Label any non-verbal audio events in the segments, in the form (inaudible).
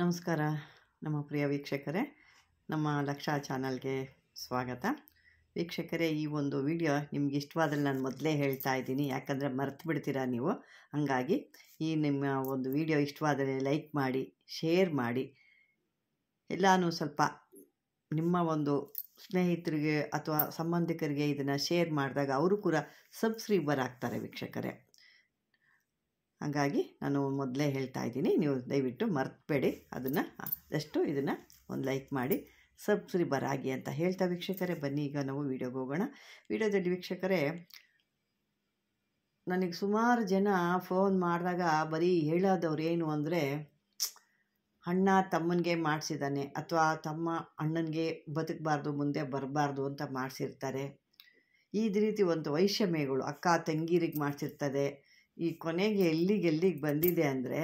ನಮಸ್ಕಾರ ನಮ್ಮ ಪ್ರಿಯ ವೀಕ್ಷಕರೇ ನಮ್ಮ ಲಕ್ಷ ಚಾನಲ್ಗೆ ಸ್ವಾಗತ ವೀಕ್ಷಕರೇ ಈ ಒಂದು ವಿಡಿಯೋ ನಿಮ್ಗೆ ಇಷ್ಟವಾದ್ರೆ ನಾನು ಮೊದಲೇ ಹೇಳ್ತಾ ಇದ್ದೀನಿ ಯಾಕಂದರೆ ಮರೆತು ಬಿಡ್ತೀರಾ ನೀವು ಹಂಗಾಗಿ ಈ ನಿಮ್ಮ ಒಂದು ವಿಡಿಯೋ ಇಷ್ಟವಾದರೆ ಲೈಕ್ ಮಾಡಿ ಶೇರ್ ಮಾಡಿ ಎಲ್ಲಾನು ಸ್ವಲ್ಪ ನಿಮ್ಮ ಒಂದು ಸ್ನೇಹಿತರಿಗೆ ಅಥವಾ ಸಂಬಂಧಿಕರಿಗೆ ಇದನ್ನು ಶೇರ್ ಮಾಡಿದಾಗ ಅವರು ಕೂಡ ಸಬ್ಸ್ಕ್ರೈಬರ್ ಆಗ್ತಾರೆ ವೀಕ್ಷಕರೇ ಹಾಗಾಗಿ ನಾನು ಮೊದಲೇ ಹೇಳ್ತಾ ಇದ್ದೀನಿ ನೀವು ದಯವಿಟ್ಟು ಮರ್ತಬೇಡಿ ಅದನ್ನು ಜಸ್ಟು ಇದನ್ನು ಒಂದು ಲೈಕ್ ಮಾಡಿ ಸಬ್ಸ್ಕ್ರೈಬರ್ ಆಗಿ ಅಂತ ಹೇಳ್ತಾ ವೀಕ್ಷಕರೇ ಬನ್ನಿ ಈಗ ನಾವು ವೀಡಿಯೋಗೆ ಹೋಗೋಣ ವೀಡಿಯೋದಲ್ಲಿ ವೀಕ್ಷಕರೇ ನನಗೆ ಸುಮಾರು ಜನ ಫೋನ್ ಮಾಡಿದಾಗ ಬರೀ ಹೇಳೋದವ್ರು ಏನು ಅಂದರೆ ಅಣ್ಣ ತಮ್ಮನಿಗೆ ಮಾಡಿಸಿದ್ದಾನೆ ಅಥವಾ ತಮ್ಮ ಅಣ್ಣನಿಗೆ ಬದುಕಬಾರ್ದು ಮುಂದೆ ಬರಬಾರ್ದು ಅಂತ ಮಾಡಿಸಿರ್ತಾರೆ ಈ ರೀತಿ ಒಂದು ವೈಷಮ್ಯಗಳು ಅಕ್ಕ ತಂಗೀರಿಗೆ ಮಾಡಿಸಿರ್ತದೆ ಈ ಕೊನೆಗೆ ಎಲ್ಲಿಗೆ ಎಲ್ಲಿಗೆ ಬಂದಿದೆ ಅಂದರೆ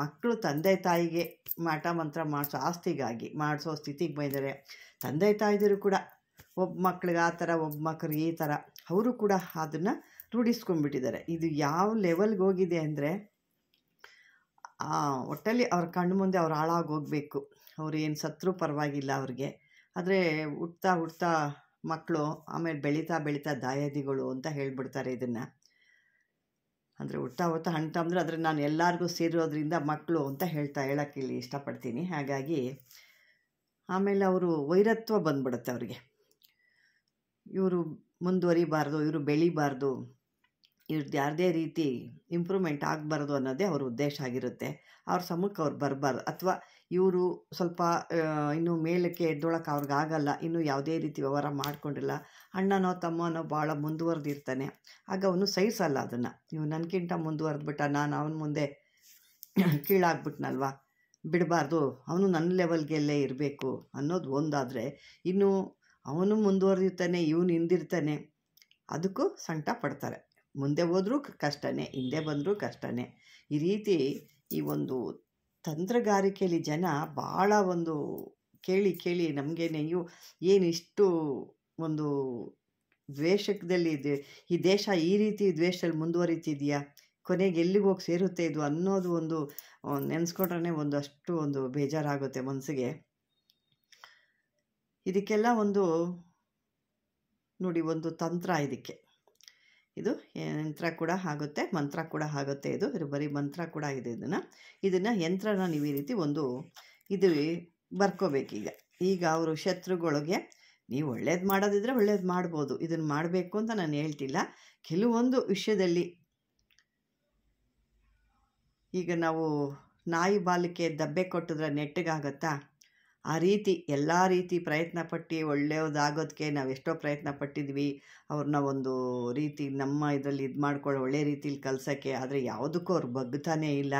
ಮಕ್ಕಳು ತಂದೆ ತಾಯಿಗೆ ಮಾಟ ಮಂತ್ರ ಮಾಡಿಸೋ ಆಸ್ತಿಗಾಗಿ ಮಾಡಿಸೋ ಸ್ಥಿತಿಗೆ ಬಂದರೆ ತಂದೆ ತಾಯಿದರು ಕೂಡ ಒಬ್ಬ ಮಕ್ಳಿಗೆ ಆ ಥರ ಒಬ್ಬ ಮಕ್ಳಿಗೆ ಈ ಥರ ಅವರು ಕೂಡ ಅದನ್ನು ರೂಢಿಸ್ಕೊಂಡ್ಬಿಟ್ಟಿದ್ದಾರೆ ಇದು ಯಾವ ಲೆವೆಲ್ಗೆ ಹೋಗಿದೆ ಅಂದರೆ ಒಟ್ಟಲ್ಲಿ ಅವ್ರ ಕಣ್ಣು ಮುಂದೆ ಅವ್ರು ಹಾಳಾಗೋಗ್ಬೇಕು ಅವ್ರು ಏನು ಸತ್ರೂ ಪರವಾಗಿಲ್ಲ ಅವ್ರಿಗೆ ಆದರೆ ಹುಟ್ತಾ ಹುಟ್ತಾ ಮಕ್ಕಳು ಆಮೇಲೆ ಬೆಳೀತಾ ಬೆಳೀತಾ ದಾಯಾದಿಗಳು ಅಂತ ಹೇಳ್ಬಿಡ್ತಾರೆ ಇದನ್ನು ಅಂದರೆ ಹುಡ್ತಾ ಹೋಗ್ತಾ ಹಣ್ಣು ಅಂದರೆ ಅಂದರೆ ನಾನು ಎಲ್ಲರಿಗೂ ಸೇರೋದ್ರಿಂದ ಮಕ್ಕಳು ಅಂತ ಹೇಳ್ತಾ ಹೇಳೋಕ್ಕೆ ಇಲ್ಲಿ ಇಷ್ಟಪಡ್ತೀನಿ ಹಾಗಾಗಿ ಆಮೇಲೆ ಅವರು ವೈರತ್ವ ಬಂದ್ಬಿಡುತ್ತೆ ಅವರಿಗೆ ಇವರು ಮುಂದುವರಿಬಾರ್ದು ಇವರು ಬೆಳಿಬಾರ್ದು ಇವ್ರದ್ದು ಯಾವುದೇ ರೀತಿ ಇಂಪ್ರೂವ್ಮೆಂಟ್ ಆಗಬಾರ್ದು ಅನ್ನೋದೇ ಅವ್ರ ಉದ್ದೇಶ ಆಗಿರುತ್ತೆ ಅವ್ರ ಸಮಕ್ಕೆ ಅವ್ರು ಬರಬಾರ್ದು ಅಥವಾ ಇವರು ಸ್ವಲ್ಪ ಇನ್ನೂ ಮೇಲಕ್ಕೆ ಎದ್ದೊಳಕ್ಕೆ ಅವ್ರಿಗಾಗಲ್ಲ ಆಗಲ್ಲ ಇನ್ನೂ ಯಾವುದೇ ರೀತಿ ವ್ಯವಹಾರ ಮಾಡಿಕೊಂಡಿಲ್ಲ ಅಣ್ಣನೋ ತಮ್ಮನೋ ಭಾಳ ಮುಂದುವರೆದಿರ್ತಾನೆ ಆಗ (clears throat) ಅವನು ಸಹಿಸಲ್ಲ ಅದನ್ನು ಇವು ನನಗಿಂತ ಮುಂದುವರೆದ್ಬಿಟ್ಟ ನಾನು ಅವನ ಮುಂದೆ ಕೀಳಾಗ್ಬಿಟ್ನಲ್ವಾ ಬಿಡಬಾರ್ದು ಅವನು ನನ್ನ ಲೆವೆಲ್ಗೆಲ್ಲೇ ಇರಬೇಕು ಅನ್ನೋದು ಒಂದಾದರೆ ಇನ್ನು ಅವನು ಮುಂದುವರೆದಿರ್ತಾನೆ ಇವನು ಹಿಂದಿರ್ತಾನೆ ಅದಕ್ಕೂ ಸಂಕಟ ಪಡ್ತಾರೆ ಮುಂದೆ ಹೋದರೂ ಕಷ್ಟನೇ ಹಿಂದೆ ಬಂದರೂ ಕಷ್ಟನೇ ಈ ರೀತಿ ಈ ಒಂದು ತಂತ್ರಗಾರಿಕೆಯಲ್ಲಿ ಜನ ಭಾಳ ಒಂದು ಕೇಳಿ ಕೇಳಿ ನಮಗೇನೆ ಏನು ಇಷ್ಟು ಒಂದು ದ್ವೇಷದಲ್ಲಿ ಈ ದೇಶ ಈ ರೀತಿ ದ್ವೇಷದಲ್ಲಿ ಮುಂದುವರಿತಿದೆಯಾ ಕೊನೆಗೆ ಎಲ್ಲಿಗೆ ಹೋಗಿ ಸೇರುತ್ತೆ ಇದು ಅನ್ನೋದು ಒಂದು ನೆನೆಸ್ಕೊಂಡ್ರೆ ಒಂದು ಅಷ್ಟು ಒಂದು ಬೇಜಾರಾಗುತ್ತೆ ಮನಸ್ಸಿಗೆ ಇದಕ್ಕೆಲ್ಲ ಒಂದು ನೋಡಿ ಒಂದು ತಂತ್ರ ಇದಕ್ಕೆ ಇದು ಯಂತ್ರ ಕೂಡ ಆಗುತ್ತೆ ಮಂತ್ರ ಕೂಡ ಆಗುತ್ತೆ ಇದು ಇದು ಬರೀ ಮಂತ್ರ ಕೂಡ ಇದೆ ಇದನ್ನು ಇದನ್ನು ಯಂತ್ರನ ನೀವು ಈ ರೀತಿ ಒಂದು ಇದು ಬರ್ಕೋಬೇಕೀಗ ಈಗ ಅವರು ಶತ್ರುಗಳಿಗೆ ನೀವು ಒಳ್ಳೇದು ಮಾಡೋದಿದ್ರೆ ಒಳ್ಳೇದು ಮಾಡ್ಬೋದು ಇದನ್ನು ಮಾಡಬೇಕು ಅಂತ ನಾನು ಹೇಳ್ತಿಲ್ಲ ಕೆಲವೊಂದು ವಿಷಯದಲ್ಲಿ ಈಗ ನಾವು ನಾಯಿ ಬಾಲಕ್ಕೆ ದಬ್ಬೆ ಕೊಟ್ಟಿದ್ರೆ ನೆಟ್ಟಗಾಗತ್ತಾ ಆ ರೀತಿ ಎಲ್ಲ ರೀತಿ ಪ್ರಯತ್ನ ಪಟ್ಟು ಒಳ್ಳೆಯದಾಗೋದಕ್ಕೆ ನಾವು ಎಷ್ಟೋ ಪ್ರಯತ್ನ ಪಟ್ಟಿದ್ವಿ ಅವ್ರನ್ನ ಒಂದು ರೀತಿ ನಮ್ಮ ಇದರಲ್ಲಿ ಇದು ಮಾಡ್ಕೊಳ್ಳೋ ಒಳ್ಳೆ ರೀತಿಲಿ ಕಲ್ಸೋಕ್ಕೆ ಆದರೆ ಯಾವುದಕ್ಕೂ ಅವ್ರು ಬಗ್ತಾನೇ ಇಲ್ಲ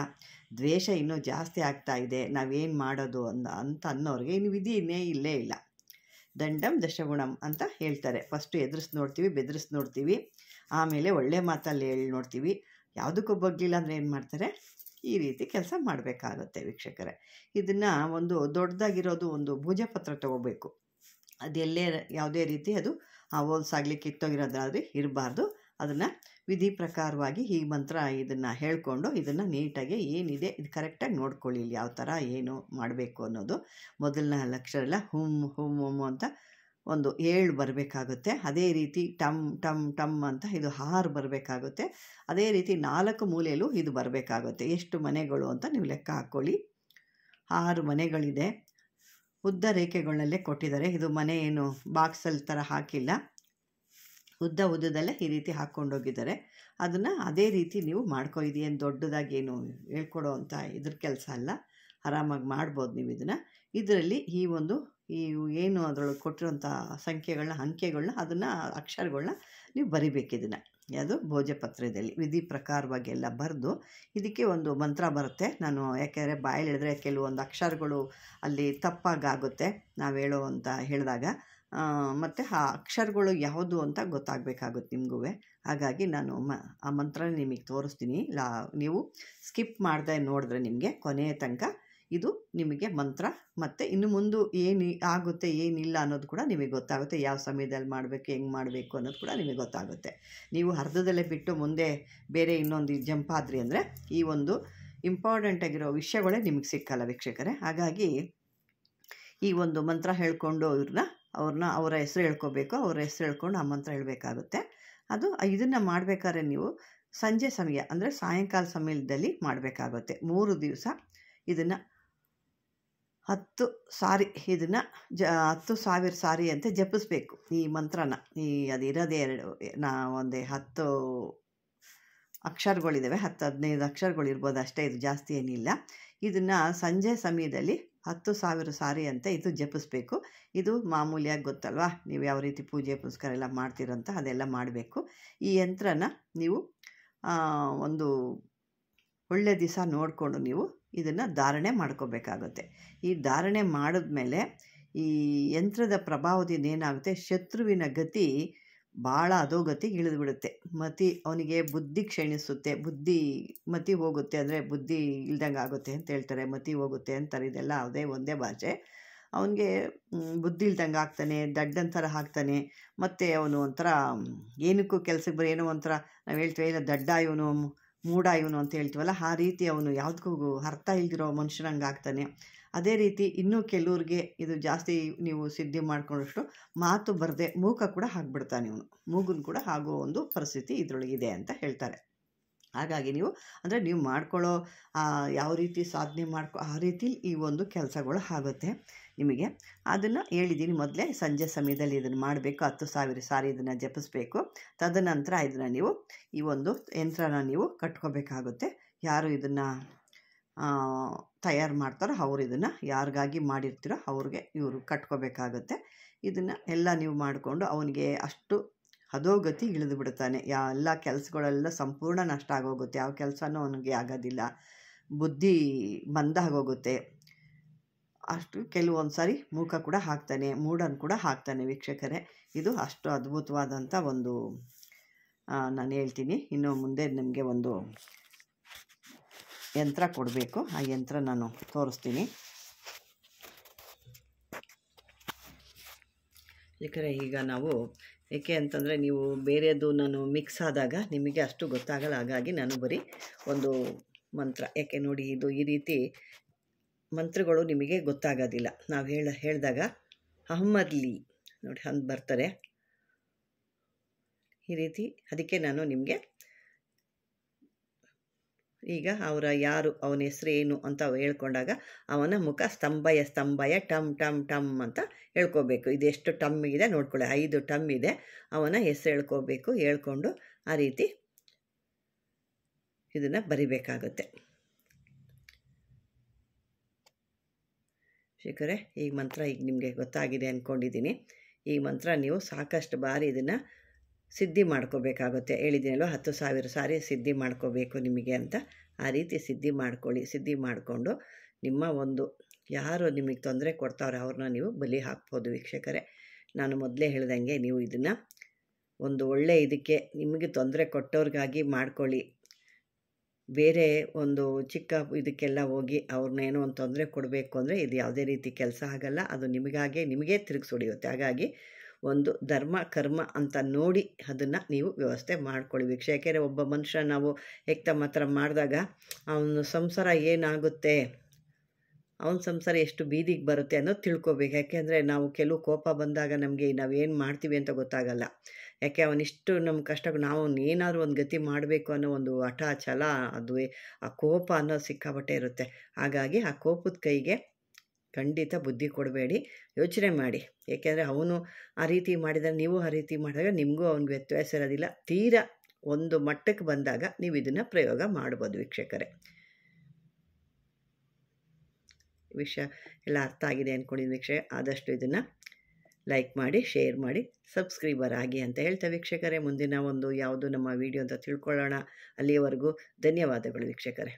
ದ್ವೇಷ ಇನ್ನೂ ಜಾಸ್ತಿ ಆಗ್ತಾ ಇದೆ ನಾವೇನು ಮಾಡೋದು ಅಂದ ಅಂತ ಅನ್ನೋರಿಗೆ ಇನ್ನು ವಿಧಿನೇ ಇಲ್ಲೇ ಇಲ್ಲ ದಂಡಂ ದಶಗುಣಂ ಅಂತ ಹೇಳ್ತಾರೆ ಫಸ್ಟು ಎದುರಿಸಿ ನೋಡ್ತೀವಿ ಬೆದರಿಸಿ ನೋಡ್ತೀವಿ ಆಮೇಲೆ ಒಳ್ಳೆ ಮಾತಲ್ಲಿ ಹೇಳಿ ನೋಡ್ತೀವಿ ಯಾವುದಕ್ಕೂ ಬಗ್ಗಿಲ್ಲ ಅಂದರೆ ಏನು ಮಾಡ್ತಾರೆ ಈ ರೀತಿ ಕೆಲಸ ಮಾಡಬೇಕಾಗುತ್ತೆ ವೀಕ್ಷಕರೇ ಇದನ್ನು ಒಂದು ದೊಡ್ಡದಾಗಿರೋದು ಒಂದು ಪತ್ರ ತೊಗೋಬೇಕು ಅದೆಲ್ಲೇ ಯಾವುದೇ ರೀತಿ ಅದು ಆ ಹೋಲ್ಸಾಗಲಿ ಕಿತ್ತೋಗಿರೋದಾದ್ರೆ ಇರಬಾರ್ದು ಅದನ್ನು ವಿಧಿ ಪ್ರಕಾರವಾಗಿ ಈ ಮಂತ್ರ ಇದನ್ನು ಹೇಳ್ಕೊಂಡು ಇದನ್ನು ನೀಟಾಗಿ ಏನಿದೆ ಇದು ಕರೆಕ್ಟಾಗಿ ನೋಡ್ಕೊಳ್ಳಿ ಇಲ್ಲಿ ಯಾವ ಥರ ಏನು ಮಾಡಬೇಕು ಅನ್ನೋದು ಮೊದಲನೇ ಲಕ್ಷರೆಲ್ಲ ಎಲ್ಲ ಹುಮ್ ಹುಮ್ ಹುಮ್ ಅಂತ ಒಂದು ಏಳು ಬರಬೇಕಾಗುತ್ತೆ ಅದೇ ರೀತಿ ಟಮ್ ಟಮ್ ಟಮ್ ಅಂತ ಇದು ಆರು ಬರಬೇಕಾಗುತ್ತೆ ಅದೇ ರೀತಿ ನಾಲ್ಕು ಮೂಲೆಯಲ್ಲೂ ಇದು ಬರಬೇಕಾಗುತ್ತೆ ಎಷ್ಟು ಮನೆಗಳು ಅಂತ ನೀವು ಲೆಕ್ಕ ಹಾಕ್ಕೊಳ್ಳಿ ಆರು ಮನೆಗಳಿದೆ ಉದ್ದ ರೇಖೆಗಳಲ್ಲೇ ಕೊಟ್ಟಿದ್ದಾರೆ ಇದು ಮನೆ ಏನು ಬಾಕ್ಸಲ್ಲಿ ಥರ ಹಾಕಿಲ್ಲ ಉದ್ದ ಉದ್ದದಲ್ಲೇ ಈ ರೀತಿ ಹೋಗಿದ್ದಾರೆ ಅದನ್ನು ಅದೇ ರೀತಿ ನೀವು ಮಾಡ್ಕೊ ಏನು ದೊಡ್ಡದಾಗಿ ಏನು ಹೇಳ್ಕೊಡೋ ಅಂತ ಇದ್ರ ಕೆಲಸ ಅಲ್ಲ ಆರಾಮಾಗಿ ಮಾಡ್ಬೋದು ನೀವು ಇದನ್ನು ಇದರಲ್ಲಿ ಈ ಒಂದು ಈ ಏನು ಅದರೊಳಗೆ ಕೊಟ್ಟಿರುವಂಥ ಸಂಖ್ಯೆಗಳನ್ನ ಅಂಕೆಗಳನ್ನ ಅದನ್ನು ಅಕ್ಷರಗಳನ್ನ ನೀವು ಬರಿಬೇಕು ಇದನ್ನು ಯಾವುದು ಭೋಜಪತ್ರದಲ್ಲಿ ವಿಧಿ ಪ್ರಕಾರವಾಗಿ ಎಲ್ಲ ಬರೆದು ಇದಕ್ಕೆ ಒಂದು ಮಂತ್ರ ಬರುತ್ತೆ ನಾನು ಯಾಕೆಂದರೆ ಬಾಯಲ್ಲಿ ಹೇಳಿದ್ರೆ ಕೆಲವೊಂದು ಅಕ್ಷರಗಳು ಅಲ್ಲಿ ತಪ್ಪಾಗುತ್ತೆ ನಾವು ಹೇಳೋ ಅಂತ ಹೇಳಿದಾಗ ಮತ್ತು ಆ ಅಕ್ಷರಗಳು ಯಾವುದು ಅಂತ ಗೊತ್ತಾಗಬೇಕಾಗುತ್ತೆ ನಿಮಗೂ ಹಾಗಾಗಿ ನಾನು ಮ ಆ ಮಂತ್ರ ನಿಮಗೆ ತೋರಿಸ್ತೀನಿ ಲಾ ನೀವು ಸ್ಕಿಪ್ ಮಾಡದೆ ನೋಡಿದ್ರೆ ನಿಮಗೆ ಕೊನೆಯ ತನಕ ಇದು ನಿಮಗೆ ಮಂತ್ರ ಮತ್ತು ಇನ್ನು ಮುಂದೆ ಏನು ಆಗುತ್ತೆ ಏನಿಲ್ಲ ಅನ್ನೋದು ಕೂಡ ನಿಮಗೆ ಗೊತ್ತಾಗುತ್ತೆ ಯಾವ ಸಮಯದಲ್ಲಿ ಮಾಡಬೇಕು ಹೆಂಗೆ ಮಾಡಬೇಕು ಅನ್ನೋದು ಕೂಡ ನಿಮಗೆ ಗೊತ್ತಾಗುತ್ತೆ ನೀವು ಅರ್ಧದಲ್ಲೇ ಬಿಟ್ಟು ಮುಂದೆ ಬೇರೆ ಇನ್ನೊಂದು ಜಂಪಾದ್ರಿ ಅಂದರೆ ಈ ಒಂದು ಇಂಪಾರ್ಟೆಂಟ್ ಆಗಿರೋ ವಿಷಯಗಳೇ ನಿಮಗೆ ಸಿಕ್ಕಲ್ಲ ವೀಕ್ಷಕರೇ ಹಾಗಾಗಿ ಈ ಒಂದು ಮಂತ್ರ ಹೇಳ್ಕೊಂಡು ಇವ್ರನ್ನ ಅವ್ರನ್ನ ಅವರ ಹೆಸರು ಹೇಳ್ಕೋಬೇಕು ಅವರ ಹೆಸರು ಹೇಳ್ಕೊಂಡು ಆ ಮಂತ್ರ ಹೇಳಬೇಕಾಗುತ್ತೆ ಅದು ಇದನ್ನು ಮಾಡಬೇಕಾದ್ರೆ ನೀವು ಸಂಜೆ ಸಮಯ ಅಂದರೆ ಸಾಯಂಕಾಲ ಸಮಯದಲ್ಲಿ ಮಾಡಬೇಕಾಗುತ್ತೆ ಮೂರು ದಿವಸ ಇದನ್ನು ಹತ್ತು ಸಾರಿ ಇದನ್ನು ಜ ಹತ್ತು ಸಾವಿರ ಸಾರಿ ಅಂತ ಜಪಿಸ್ಬೇಕು ಈ ಮಂತ್ರನ ಈ ಅದು ಇರೋದೇ ಎರಡು ನಾ ಒಂದೇ ಹತ್ತು ಅಕ್ಷರಗಳಿದ್ದಾವೆ ಹತ್ತು ಹದಿನೈದು ಅಕ್ಷರಗಳು ಇರ್ಬೋದು ಅಷ್ಟೇ ಇದು ಜಾಸ್ತಿ ಏನಿಲ್ಲ ಇದನ್ನು ಸಂಜೆ ಸಮಯದಲ್ಲಿ ಹತ್ತು ಸಾವಿರ ಸಾರಿ ಅಂತ ಇದು ಜಪಿಸ್ಬೇಕು ಇದು ಮಾಮೂಲಿಯಾಗಿ ಗೊತ್ತಲ್ವಾ ನೀವು ಯಾವ ರೀತಿ ಪೂಜೆ ಪುನಸ್ಕಾರ ಎಲ್ಲ ಮಾಡ್ತೀರಂತ ಅದೆಲ್ಲ ಮಾಡಬೇಕು ಈ ಯಂತ್ರನ ನೀವು ಒಂದು ಒಳ್ಳೆ ದಿವಸ ನೋಡಿಕೊಂಡು ನೀವು ಇದನ್ನು ಧಾರಣೆ ಮಾಡ್ಕೋಬೇಕಾಗುತ್ತೆ ಈ ಧಾರಣೆ ಮಾಡಿದ್ಮೇಲೆ ಈ ಯಂತ್ರದ ಪ್ರಭಾವದಿಂದ ಏನಾಗುತ್ತೆ ಶತ್ರುವಿನ ಗತಿ ಭಾಳ ಅಧೋಗತಿಗೆ ಇಳಿದುಬಿಡುತ್ತೆ ಮತಿ ಅವನಿಗೆ ಬುದ್ಧಿ ಕ್ಷೀಣಿಸುತ್ತೆ ಬುದ್ಧಿ ಮತಿ ಹೋಗುತ್ತೆ ಅಂದರೆ ಬುದ್ಧಿ ಇಲ್ದಂಗೆ ಆಗುತ್ತೆ ಅಂತ ಹೇಳ್ತಾರೆ ಮತಿ ಹೋಗುತ್ತೆ ಅಂತಾರೆ ಇದೆಲ್ಲ ಅದೇ ಒಂದೇ ಭಾಷೆ ಅವನಿಗೆ ಬುದ್ಧಿ ಇಲ್ದಂಗೆ ಆಗ್ತಾನೆ ದಡ್ಡನ ಹಾಕ್ತಾನೆ ಆಗ್ತಾನೆ ಮತ್ತು ಅವನು ಒಂಥರ ಏನಕ್ಕೂ ಕೆಲಸಕ್ಕೆ ಬರೋ ಏನೋ ಒಂಥರ ನಾವು ಹೇಳ್ತೀವಿ ಏನೋ ದಡ್ಡ ಇವನು ಮೂಡ ಇವನು ಅಂತ ಹೇಳ್ತೀವಲ್ಲ ಆ ರೀತಿ ಅವನು ಯಾವುದಕ್ಕೂ ಅರ್ಥ ಇಲ್ದಿರೋ ಮನುಷ್ಯನಂಗೆ ಆಗ್ತಾನೆ ಅದೇ ರೀತಿ ಇನ್ನೂ ಕೆಲವ್ರಿಗೆ ಇದು ಜಾಸ್ತಿ ನೀವು ಸಿದ್ಧಿ ಮಾಡ್ಕೊಂಡಷ್ಟು ಮಾತು ಬರದೆ ಮೂಕ ಕೂಡ ಹಾಕ್ಬಿಡ್ತಾನೆ ಇವನು ಮೂಗನ್ ಕೂಡ ಆಗೋ ಒಂದು ಪರಿಸ್ಥಿತಿ ಇದರೊಳಗಿದೆ ಅಂತ ಹೇಳ್ತಾರೆ ಹಾಗಾಗಿ ನೀವು ಅಂದರೆ ನೀವು ಮಾಡ್ಕೊಳ್ಳೋ ಯಾವ ರೀತಿ ಸಾಧನೆ ಮಾಡ್ಕೊ ಆ ರೀತಿ ಈ ಒಂದು ಕೆಲಸಗಳು ಆಗುತ್ತೆ ನಿಮಗೆ ಅದನ್ನು ಹೇಳಿದ್ದೀನಿ ಮೊದಲೇ ಸಂಜೆ ಸಮಯದಲ್ಲಿ ಇದನ್ನು ಮಾಡಬೇಕು ಹತ್ತು ಸಾವಿರ ಸಾರಿ ಇದನ್ನು ಜಪಿಸ್ಬೇಕು ತದನಂತರ ಇದನ್ನು ನೀವು ಈ ಒಂದು ಯಂತ್ರನ ನೀವು ಕಟ್ಕೋಬೇಕಾಗುತ್ತೆ ಯಾರು ಇದನ್ನು ತಯಾರು ಮಾಡ್ತಾರೋ ಅವ್ರು ಇದನ್ನು ಯಾರಿಗಾಗಿ ಮಾಡಿರ್ತೀರೋ ಅವ್ರಿಗೆ ಇವರು ಕಟ್ಕೋಬೇಕಾಗುತ್ತೆ ಇದನ್ನು ಎಲ್ಲ ನೀವು ಮಾಡಿಕೊಂಡು ಅವನಿಗೆ ಅಷ್ಟು ಅಧೋಗತಿ ಇಳಿದು ಬಿಡುತ್ತಾನೆ ಎಲ್ಲ ಕೆಲಸಗಳೆಲ್ಲ ಸಂಪೂರ್ಣ ನಷ್ಟ ಆಗೋಗುತ್ತೆ ಯಾವ ಕೆಲಸನೂ ಅವನಿಗೆ ಆಗೋದಿಲ್ಲ ಬುದ್ಧಿ ಮಂದ ಆಗೋಗುತ್ತೆ ಅಷ್ಟು ಕೆಲವೊಂದು ಸಾರಿ ಮೂಕ ಕೂಡ ಹಾಕ್ತಾನೆ ಮೂಡನ್ನು ಕೂಡ ಹಾಕ್ತಾನೆ ವೀಕ್ಷಕರೇ ಇದು ಅಷ್ಟು ಅದ್ಭುತವಾದಂಥ ಒಂದು ನಾನು ಹೇಳ್ತೀನಿ ಇನ್ನು ಮುಂದೆ ನಿಮಗೆ ಒಂದು ಯಂತ್ರ ಕೊಡಬೇಕು ಆ ಯಂತ್ರ ನಾನು ತೋರಿಸ್ತೀನಿ ಯಾಕಂದರೆ ಈಗ ನಾವು ಏಕೆ ಅಂತಂದರೆ ನೀವು ಬೇರೆದು ನಾನು ಮಿಕ್ಸ್ ಆದಾಗ ನಿಮಗೆ ಅಷ್ಟು ಗೊತ್ತಾಗಲ್ಲ ಹಾಗಾಗಿ ನಾನು ಬರೀ ಒಂದು ಮಂತ್ರ ಯಾಕೆ ನೋಡಿ ಇದು ಈ ರೀತಿ ಮಂತ್ರಗಳು ನಿಮಗೆ ಗೊತ್ತಾಗೋದಿಲ್ಲ ನಾವು ಹೇಳ ಹೇಳಿದಾಗ ಅಹ್ಮದ್ಲಿ ನೋಡಿ ಹಂಗೆ ಬರ್ತಾರೆ ಈ ರೀತಿ ಅದಕ್ಕೆ ನಾನು ನಿಮಗೆ ಈಗ ಅವರ ಯಾರು ಅವನ ಏನು ಅಂತ ಹೇಳ್ಕೊಂಡಾಗ ಅವನ ಮುಖ ಸ್ತಂಭಯ ಸ್ತಂಭಯ ಟಮ್ ಟಮ್ ಟಮ್ ಅಂತ ಹೇಳ್ಕೋಬೇಕು ಇದೆಷ್ಟು ಟಮ್ ಇದೆ ನೋಡ್ಕೊಳ್ಳಿ ಐದು ಟಮ್ ಇದೆ ಅವನ ಹೆಸರು ಹೇಳ್ಕೋಬೇಕು ಹೇಳ್ಕೊಂಡು ಆ ರೀತಿ ಇದನ್ನು ಬರಿಬೇಕಾಗುತ್ತೆ ಶಿಖರೆ ಈ ಮಂತ್ರ ಈಗ ನಿಮಗೆ ಗೊತ್ತಾಗಿದೆ ಅಂದ್ಕೊಂಡಿದ್ದೀನಿ ಈ ಮಂತ್ರ ನೀವು ಸಾಕಷ್ಟು ಬಾರಿ ಇದನ್ನು ಸಿದ್ಧಿ ಮಾಡ್ಕೋಬೇಕಾಗುತ್ತೆ ಹೇಳಿದ್ದೀನಲ್ಲೋ ಹತ್ತು ಸಾವಿರ ಸಾರಿ ಸಿದ್ಧಿ ಮಾಡ್ಕೋಬೇಕು ನಿಮಗೆ ಅಂತ ಆ ರೀತಿ ಸಿದ್ಧಿ ಮಾಡ್ಕೊಳ್ಳಿ ಸಿದ್ಧಿ ಮಾಡಿಕೊಂಡು ನಿಮ್ಮ ಒಂದು ಯಾರು ನಿಮಗೆ ತೊಂದರೆ ಕೊಡ್ತಾವ್ರೆ ಅವ್ರನ್ನ ನೀವು ಬಲಿ ಹಾಕ್ಬೋದು ವೀಕ್ಷಕರೇ ನಾನು ಮೊದಲೇ ಹೇಳ್ದಂಗೆ ನೀವು ಇದನ್ನು ಒಂದು ಒಳ್ಳೆ ಇದಕ್ಕೆ ನಿಮಗೆ ತೊಂದರೆ ಕೊಟ್ಟವ್ರಿಗಾಗಿ ಮಾಡ್ಕೊಳ್ಳಿ ಬೇರೆ ಒಂದು ಚಿಕ್ಕ ಇದಕ್ಕೆಲ್ಲ ಹೋಗಿ ಅವ್ರನ್ನೇನೋ ಒಂದು ತೊಂದರೆ ಕೊಡಬೇಕು ಅಂದರೆ ಇದು ಯಾವುದೇ ರೀತಿ ಕೆಲಸ ಆಗಲ್ಲ ಅದು ನಿಮಗಾಗೆ ನಿಮಗೇ ಹೊಡೆಯುತ್ತೆ ಹಾಗಾಗಿ ಒಂದು ಧರ್ಮ ಕರ್ಮ ಅಂತ ನೋಡಿ ಅದನ್ನು ನೀವು ವ್ಯವಸ್ಥೆ ಮಾಡ್ಕೊಳ್ಬೇಕು ಯಾಕೆಂದರೆ ಒಬ್ಬ ಮನುಷ್ಯ ನಾವು ಹೆಕ್ತಮ್ಮ ಹತ್ರ ಮಾಡಿದಾಗ ಅವನ ಸಂಸಾರ ಏನಾಗುತ್ತೆ ಅವನ ಸಂಸಾರ ಎಷ್ಟು ಬೀದಿಗೆ ಬರುತ್ತೆ ಅನ್ನೋದು ತಿಳ್ಕೊಬೇಕು ಯಾಕೆಂದರೆ ನಾವು ಕೆಲವು ಕೋಪ ಬಂದಾಗ ನಮಗೆ ನಾವು ಏನು ಮಾಡ್ತೀವಿ ಅಂತ ಗೊತ್ತಾಗಲ್ಲ ಯಾಕೆ ಅವನಿಷ್ಟು ನಮ್ಮ ಕಷ್ಟ ನಾವು ಏನಾದರೂ ಒಂದು ಗತಿ ಮಾಡಬೇಕು ಅನ್ನೋ ಒಂದು ಹಠ ಛಲ ಅದು ಆ ಕೋಪ ಅನ್ನೋ ಸಿಕ್ಕಾಬಟ್ಟೆ ಇರುತ್ತೆ ಹಾಗಾಗಿ ಆ ಕೋಪದ ಕೈಗೆ ಖಂಡಿತ ಬುದ್ಧಿ ಕೊಡಬೇಡಿ ಯೋಚನೆ ಮಾಡಿ ಏಕೆಂದರೆ ಅವನು ಆ ರೀತಿ ಮಾಡಿದರೆ ನೀವು ಆ ರೀತಿ ಮಾಡಿದಾಗ ನಿಮಗೂ ಅವ್ನಿಗೆ ವ್ಯತ್ಯಾಸ ಇರೋದಿಲ್ಲ ತೀರ ಒಂದು ಮಟ್ಟಕ್ಕೆ ಬಂದಾಗ ನೀವು ಇದನ್ನು ಪ್ರಯೋಗ ಮಾಡ್ಬೋದು ವೀಕ್ಷಕರೇ ವಿಷಯ ಎಲ್ಲ ಅರ್ಥ ಆಗಿದೆ ಅಂದ್ಕೊಂಡಿದ್ದು ವೀಕ್ಷಕ ಆದಷ್ಟು ಇದನ್ನು ಲೈಕ್ ಮಾಡಿ ಶೇರ್ ಮಾಡಿ ಸಬ್ಸ್ಕ್ರೈಬರ್ ಆಗಿ ಅಂತ ಹೇಳ್ತಾ ವೀಕ್ಷಕರೇ ಮುಂದಿನ ಒಂದು ಯಾವುದು ನಮ್ಮ ವಿಡಿಯೋ ಅಂತ ತಿಳ್ಕೊಳ್ಳೋಣ ಅಲ್ಲಿಯವರೆಗೂ ಧನ್ಯವಾದಗಳು ವೀಕ್ಷಕರೇ